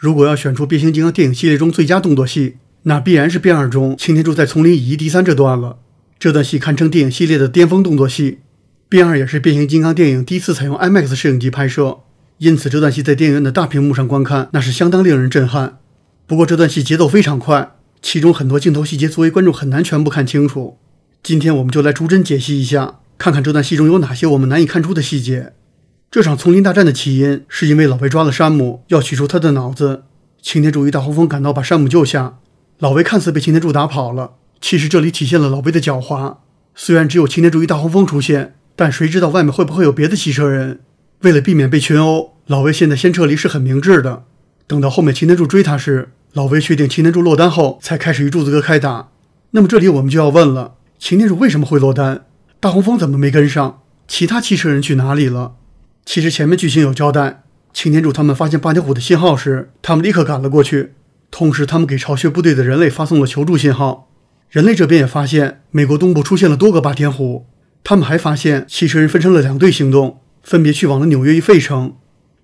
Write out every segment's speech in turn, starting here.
如果要选出变形金刚电影系列中最佳动作戏，那必然是《变二》中擎天柱在丛林以一敌三这段了。这段戏堪称电影系列的巅峰动作戏，《变二》也是变形金刚电影第一次采用 IMAX 摄影机拍摄，因此这段戏在电影院的大屏幕上观看，那是相当令人震撼。不过这段戏节奏非常快，其中很多镜头细节，作为观众很难全部看清楚。今天我们就来逐帧解析一下，看看这段戏中有哪些我们难以看出的细节。这场丛林大战的起因是因为老威抓了山姆，要取出他的脑子。擎天柱与大黄蜂赶到，把山姆救下。老威看似被擎天柱打跑了，其实这里体现了老威的狡猾。虽然只有擎天柱与大黄蜂出现，但谁知道外面会不会有别的汽车人？为了避免被群殴，老威现在先撤离是很明智的。等到后面擎天柱追他时，老威确定擎天柱落单后，才开始与柱子哥开打。那么这里我们就要问了：擎天柱为什么会落单？大黄蜂怎么没跟上？其他汽车人去哪里了？其实前面剧情有交代，擎天柱他们发现霸天虎的信号时，他们立刻赶了过去。同时，他们给巢穴部队的人类发送了求助信号。人类这边也发现美国东部出现了多个霸天虎。他们还发现汽车人分成了两队行动，分别去往了纽约与费城。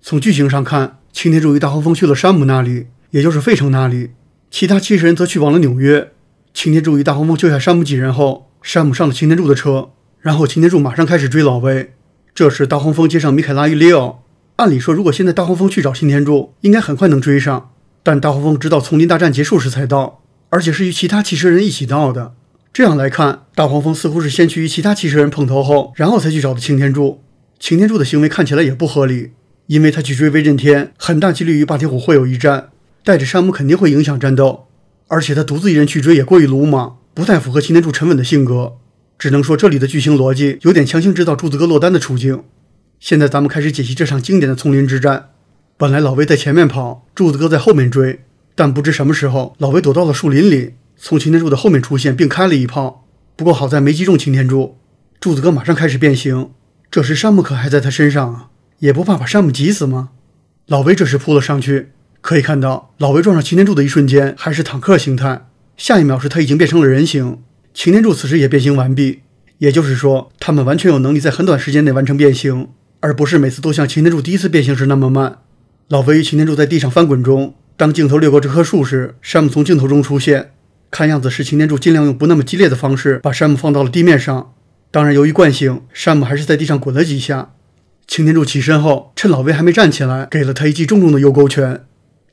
从剧情上看，擎天柱与大黄蜂去了山姆那里，也就是费城那里。其他汽车人则去往了纽约。擎天柱与大黄蜂救下山姆几人后，山姆上了擎天柱的车，然后擎天柱马上开始追老威。这时，大黄蜂接上米凯拉与 Leo。按理说，如果现在大黄蜂去找擎天柱，应该很快能追上。但大黄蜂直到丛林大战结束时才到，而且是与其他汽车人一起到的。这样来看，大黄蜂似乎是先去与其他汽车人碰头后，然后才去找的擎天柱。擎天柱的行为看起来也不合理，因为他去追威震天，很大几率与霸天虎会有一战，带着山姆肯定会影响战斗。而且他独自一人去追也过于鲁莽，不太符合擎天柱沉稳的性格。只能说这里的剧情逻辑有点强行制造柱子哥落单的处境。现在咱们开始解析这场经典的丛林之战。本来老威在前面跑，柱子哥在后面追，但不知什么时候老威躲到了树林里，从擎天柱的后面出现并开了一炮。不过好在没击中擎天柱，柱子哥马上开始变形。这时山姆可还在他身上啊，也不怕把山姆挤死吗？老威这时扑了上去，可以看到老威撞上擎天柱的一瞬间还是坦克形态，下一秒时他已经变成了人形。擎天柱此时也变形完毕，也就是说，他们完全有能力在很短时间内完成变形，而不是每次都像擎天柱第一次变形时那么慢。老威与擎天柱在地上翻滚中，当镜头掠过这棵树时，山姆从镜头中出现，看样子是擎天柱尽量用不那么激烈的方式把山姆放到了地面上。当然，由于惯性，山姆还是在地上滚了几下。擎天柱起身后，趁老威还没站起来，给了他一记重重的右勾拳。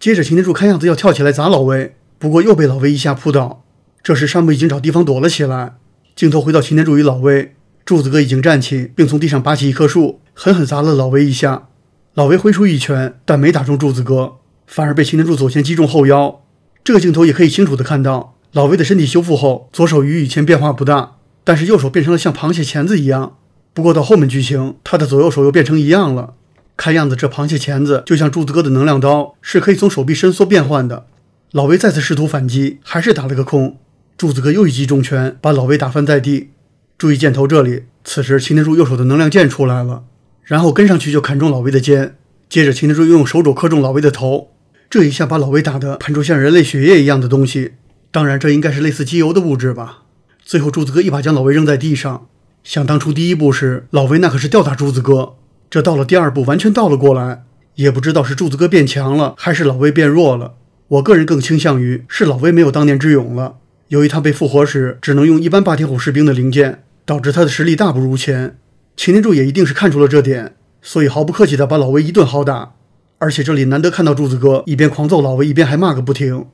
接着，擎天柱看样子要跳起来砸老威，不过又被老威一下扑倒。这时，山姆已经找地方躲了起来。镜头回到擎天柱与老威，柱子哥已经站起，并从地上拔起一棵树，狠狠砸了老威一下。老威挥出一拳，但没打中柱子哥，反而被擎天柱左拳击中后腰。这个镜头也可以清楚的看到，老威的身体修复后，左手与以前变化不大，但是右手变成了像螃蟹钳子一样。不过到后面剧情，他的左右手又变成一样了。看样子，这螃蟹钳子就像柱子哥的能量刀，是可以从手臂伸缩变换的。老威再次试图反击，还是打了个空。柱子哥又一记重拳把老魏打翻在地，注意箭头这里。此时擎天柱右手的能量剑出来了，然后跟上去就砍中老魏的肩，接着擎天柱又用手肘磕中老魏的头，这一下把老魏打得喷出像人类血液一样的东西，当然这应该是类似机油的物质吧。最后柱子哥一把将老魏扔在地上。想当初第一步时老魏那可是吊打柱子哥，这到了第二步完全倒了过来，也不知道是柱子哥变强了还是老魏变弱了，我个人更倾向于是老魏没有当年之勇了。由于他被复活时只能用一般霸天虎士兵的零件，导致他的实力大不如前。擎天柱也一定是看出了这点，所以毫不客气地把老维一顿好打。而且这里难得看到柱子哥一边狂揍老维，一边还骂个不停。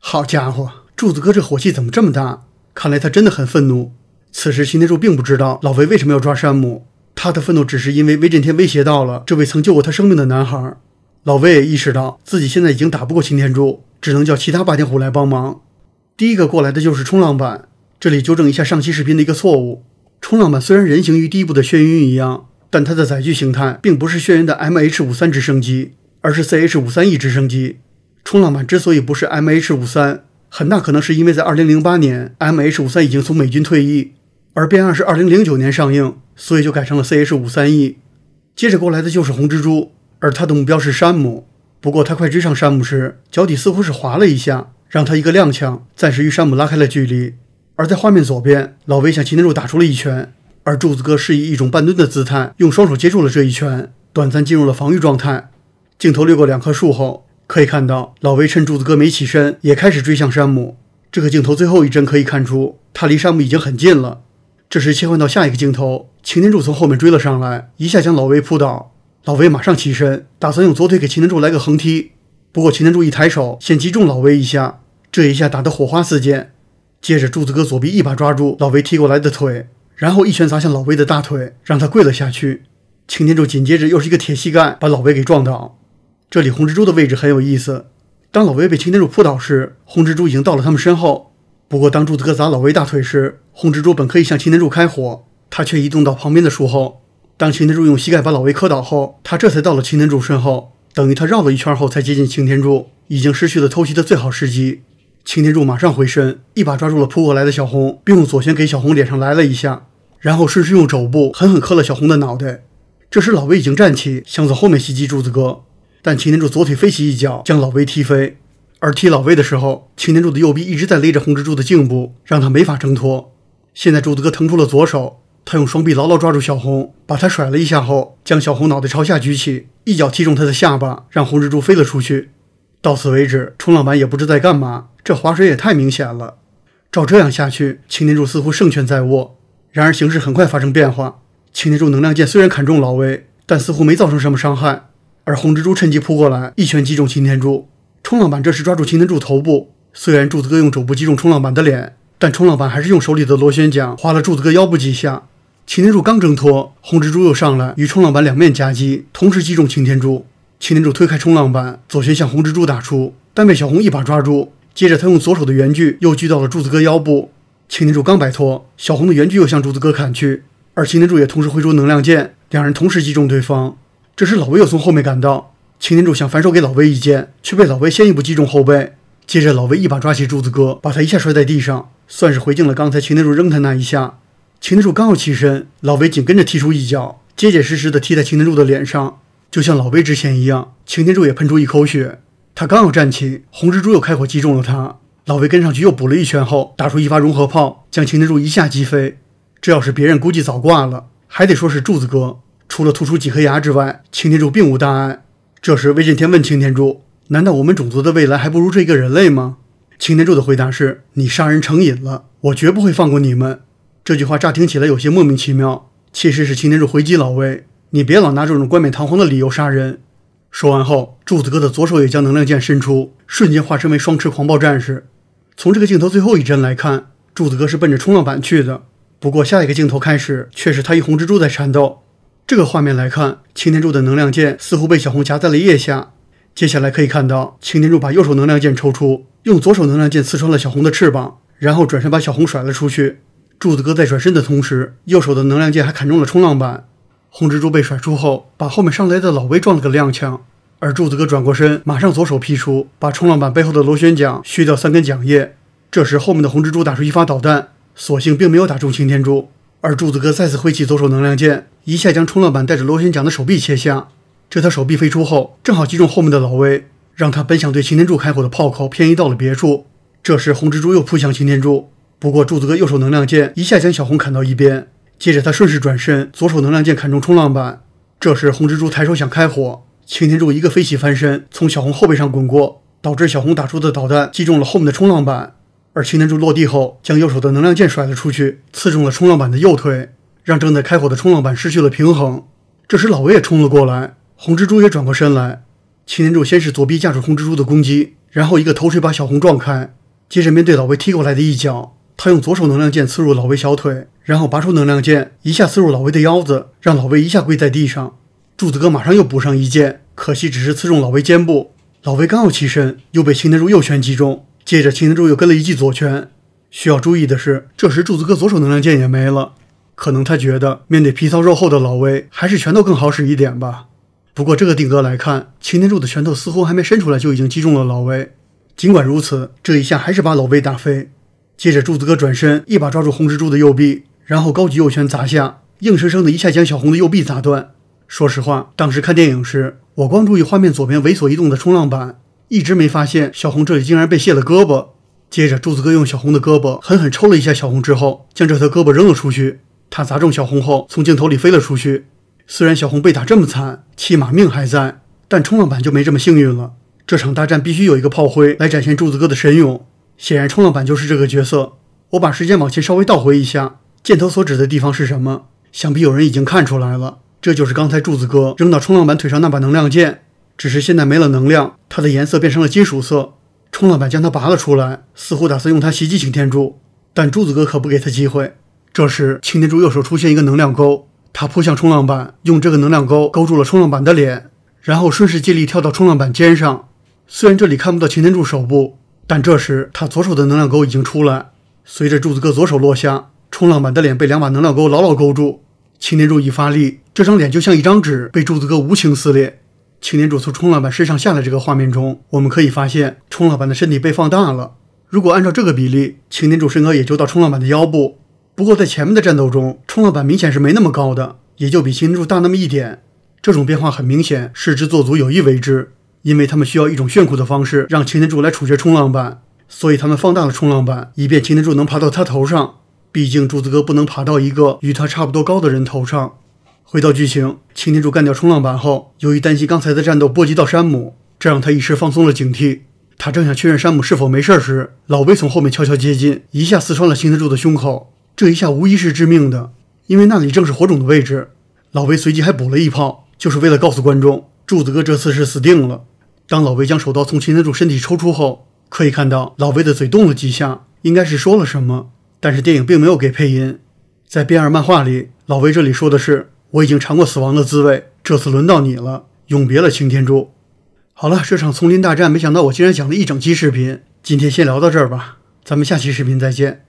好家伙，柱子哥这火气怎么这么大？看来他真的很愤怒。此时擎天柱并不知道老维为什么要抓山姆。他的愤怒只是因为威震天威胁到了这位曾救过他生命的男孩。老魏意识到自己现在已经打不过擎天柱，只能叫其他霸天虎来帮忙。第一个过来的就是冲浪板。这里纠正一下上期视频的一个错误：冲浪板虽然人形与第一部的眩晕一样，但它的载具形态并不是眩晕的 M H 五三直升机，而是 C H 五三 E 直升机。冲浪板之所以不是 M H 五三，很大可能是因为在2008年 M H 五三已经从美军退役。而《变二》是2009年上映，所以就改成了 CH 五三 E。接着过来的就是红蜘蛛，而他的目标是山姆。不过他快追上山姆时，脚底似乎是滑了一下，让他一个踉跄，暂时与山姆拉开了距离。而在画面左边，老威向擎天柱打出了一拳，而柱子哥是以一种半蹲的姿态，用双手接住了这一拳，短暂进入了防御状态。镜头掠过两棵树后，可以看到老威趁柱子哥没起身，也开始追向山姆。这个镜头最后一帧可以看出，他离山姆已经很近了。这时，切换到下一个镜头，擎天柱从后面追了上来，一下将老威扑倒。老威马上起身，打算用左腿给擎天柱来个横踢。不过，擎天柱一抬手，先击中老威一下，这一下打得火花四溅。接着，柱子哥左臂一把抓住老威踢过来的腿，然后一拳砸向老威的大腿，让他跪了下去。擎天柱紧接着又是一个铁膝盖，把老威给撞倒。这里红蜘蛛的位置很有意思，当老威被擎天柱扑倒时，红蜘蛛已经到了他们身后。不过，当柱子哥砸老魏大腿时，红蜘蛛本可以向擎天柱开火，他却移动到旁边的树后。当擎天柱用膝盖把老魏磕倒后，他这才到了擎天柱身后，等于他绕了一圈后才接近擎天柱，已经失去了偷袭的最好时机。擎天柱马上回身，一把抓住了扑过来的小红，并用左拳给小红脸上来了一下，然后顺势用肘部狠狠磕了小红的脑袋。这时老魏已经站起，想从后面袭击柱子哥，但擎天柱左腿飞起一脚，将老魏踢飞。而踢老魏的时候，擎天柱的右臂一直在勒着红蜘蛛的颈部，让他没法挣脱。现在柱子哥腾出了左手，他用双臂牢牢抓住小红，把他甩了一下后，将小红脑袋朝下举起，一脚踢中他的下巴，让红蜘蛛飞了出去。到此为止，冲浪板也不知在干嘛，这划水也太明显了。照这样下去，擎天柱似乎胜券在握。然而形势很快发生变化，擎天柱能量剑虽然砍中老魏，但似乎没造成什么伤害。而红蜘蛛趁机扑过来，一拳击中擎天柱。冲浪板这时抓住擎天柱头部，虽然柱子哥用肘部击中冲浪板的脸，但冲浪板还是用手里的螺旋桨划了柱子哥腰部几下。擎天柱刚挣脱，红蜘蛛又上来与冲浪板两面夹击，同时击中擎天柱。擎天柱推开冲浪板，左拳向红蜘蛛打出，但被小红一把抓住。接着他用左手的圆锯又锯到了柱子哥腰部。擎天柱刚摆脱，小红的圆锯又向柱子哥砍去，而擎天柱也同时挥出能量剑，两人同时击中对方。这时老威又从后面赶到。擎天柱想反手给老威一剑，却被老威先一步击中后背。接着，老威一把抓起柱子哥，把他一下摔在地上，算是回敬了刚才擎天柱扔他那一下。擎天柱刚要起身，老威紧跟着踢出一脚，结结实实的踢在擎天柱的脸上，就像老威之前一样，擎天柱也喷出一口血。他刚要站起，红蜘蛛又开火击中了他。老威跟上去又补了一拳后，打出一发融合炮，将擎天柱一下击飞。这要是别人，估计早挂了。还得说是柱子哥，除了突出几颗牙之外，擎天柱并无大碍。这时，威震天问擎天柱：“难道我们种族的未来还不如这一个人类吗？”擎天柱的回答是：“你杀人成瘾了，我绝不会放过你们。”这句话乍听起来有些莫名其妙，其实是擎天柱回击老威：“你别老拿这种冠冕堂皇的理由杀人。”说完后，柱子哥的左手也将能量剑伸出，瞬间化身为双持狂暴战士。从这个镜头最后一帧来看，柱子哥是奔着冲浪板去的。不过下一个镜头开始，却是他与红蜘蛛在缠斗。这个画面来看，擎天柱的能量剑似乎被小红夹在了腋下。接下来可以看到，擎天柱把右手能量剑抽出，用左手能量剑刺穿了小红的翅膀，然后转身把小红甩了出去。柱子哥在转身的同时，右手的能量剑还砍中了冲浪板。红蜘蛛被甩出后，把后面上来的老威撞了个踉跄。而柱子哥转过身，马上左手劈出，把冲浪板背后的螺旋桨削掉三根桨叶。这时后面的红蜘蛛打出一发导弹，所幸并没有打中擎天柱。而柱子哥再次挥起左手能量剑。一下将冲浪板带着螺旋桨的手臂切下，这条手臂飞出后，正好击中后面的老威，让他本想对擎天柱开火的炮口偏移到了别处。这时红蜘蛛又扑向擎天柱，不过柱子哥右手能量剑一下将小红砍到一边，接着他顺势转身，左手能量剑砍中冲浪板。这时红蜘蛛抬手想开火，擎天柱一个飞起翻身，从小红后背上滚过，导致小红打出的导弹击中了后面的冲浪板。而擎天柱落地后，将右手的能量剑甩了出去，刺中了冲浪板的右腿。让正在开火的冲浪板失去了平衡。这时老魏冲了过来，红蜘蛛也转过身来。擎天柱先是左臂架住红蜘蛛的攻击，然后一个头锤把小红撞开，接着面对老魏踢过来的一脚，他用左手能量剑刺入老魏小腿，然后拔出能量剑一下刺入老魏的腰子，让老魏一下跪在地上。柱子哥马上又补上一剑，可惜只是刺中老魏肩部。老魏刚要起身，又被擎天柱右拳击中，接着擎天柱又跟了一记左拳。需要注意的是，这时柱子哥左手能量剑也没了。可能他觉得面对皮糙肉厚的老威，还是拳头更好使一点吧。不过这个定格来看，擎天柱的拳头似乎还没伸出来，就已经击中了老威。尽管如此，这一下还是把老威打飞。接着柱子哥转身，一把抓住红蜘蛛的右臂，然后高举右拳砸下，硬生生的一下将小红的右臂砸断。说实话，当时看电影时，我光注意画面左边猥琐移动的冲浪板，一直没发现小红这里竟然被卸了胳膊。接着柱子哥用小红的胳膊狠狠抽了一下小红之后，将这条胳膊扔了出去。他砸中小红后，从镜头里飞了出去。虽然小红被打这么惨，起码命还在，但冲浪板就没这么幸运了。这场大战必须有一个炮灰来展现柱子哥的神勇，显然冲浪板就是这个角色。我把时间往前稍微倒回一下，箭头所指的地方是什么？想必有人已经看出来了，这就是刚才柱子哥扔到冲浪板腿上那把能量剑，只是现在没了能量，它的颜色变成了金属色。冲浪板将它拔了出来，似乎打算用它袭击擎天柱，但柱子哥可不给他机会。这时，擎天柱右手出现一个能量钩，他扑向冲浪板，用这个能量钩勾住了冲浪板的脸，然后顺势借力跳到冲浪板肩上。虽然这里看不到擎天柱手部，但这时他左手的能量钩已经出来。随着柱子哥左手落下，冲浪板的脸被两把能量钩牢牢勾住。擎天柱一发力，这张脸就像一张纸被柱子哥无情撕裂。擎天柱从冲浪板身上下来，这个画面中我们可以发现，冲浪板的身体被放大了。如果按照这个比例，擎天柱身高也就到冲浪板的腰部。不过在前面的战斗中，冲浪板明显是没那么高的，也就比擎天柱大那么一点。这种变化很明显是制作组有意为之，因为他们需要一种炫酷的方式让擎天柱来处决冲浪板，所以他们放大了冲浪板，以便擎天柱能爬到他头上。毕竟柱子哥不能爬到一个与他差不多高的人头上。回到剧情，擎天柱干掉冲浪板后，由于担心刚才的战斗波及到山姆，这让他一时放松了警惕。他正想确认山姆是否没事时，老威从后面悄悄接近，一下刺穿了擎天柱的胸口。这一下无疑是致命的，因为那里正是火种的位置。老威随即还补了一炮，就是为了告诉观众，柱子哥这次是死定了。当老威将手刀从擎天柱身体抽出后，可以看到老威的嘴动了几下，应该是说了什么，但是电影并没有给配音。在变二漫画里，老威这里说的是：“我已经尝过死亡的滋味，这次轮到你了，永别了，擎天柱。”好了，这场丛林大战，没想到我竟然讲了一整期视频，今天先聊到这儿吧，咱们下期视频再见。